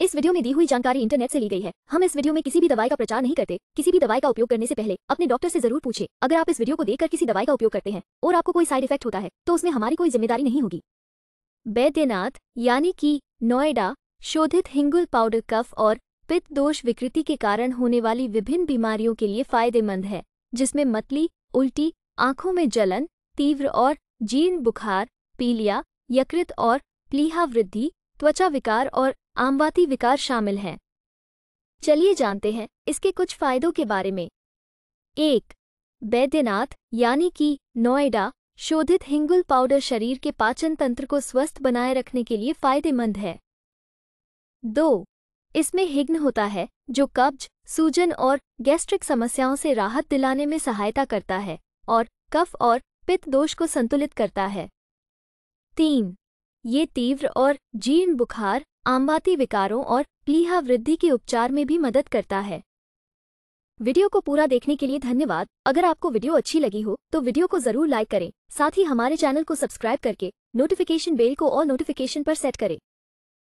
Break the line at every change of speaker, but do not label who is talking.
इस वीडियो में दी हुई जानकारी इंटरनेट से ली गई है हम इस वीडियो में किसी भी दवाई का प्रचार नहीं करते किसी भी दवाई का उपयोग करने से पहले अपने डॉक्टर से जरूर पूछे अगर आप इस वीडियो को देखकर किसी दवाई का उपयोग करते हैं और आपको कोई साइड इफेक्ट होता है तो उसमें हमारी कोई जिम्मेदारी नहीं होगी बैद्यनाथ यानी कि नोएडा शोधित हिंगुल पाउडर कफ और पित्त दोष विकृति के कारण होने वाली विभिन्न बीमारियों के लिए फायदेमंद है जिसमें मतली उल्टी आंखों में जलन तीव्र और जीर्ण बुखार पीलिया यकृत और प्लीहा वृद्धि त्वचा विकार और आमवाती विकार शामिल हैं चलिए जानते हैं इसके कुछ फायदों के बारे में एक बैद्यनाथ यानी कि नोएडा शोधित हिंगुल पाउडर शरीर के पाचन तंत्र को स्वस्थ बनाए रखने के लिए फायदेमंद है दो इसमें हिग्न होता है जो कब्ज सूजन और गैस्ट्रिक समस्याओं से राहत दिलाने में सहायता करता है और कफ और पित्त दोष को संतुलित करता है तीन ये तीव्र और जीर्ण बुखार आमबाती विकारों और प्लीहा वृद्धि के उपचार में भी मदद करता है वीडियो को पूरा देखने के लिए धन्यवाद अगर आपको वीडियो अच्छी लगी हो तो वीडियो को जरूर लाइक करें साथ ही हमारे चैनल को सब्सक्राइब करके नोटिफिकेशन बेल को और नोटिफिकेशन पर सेट करें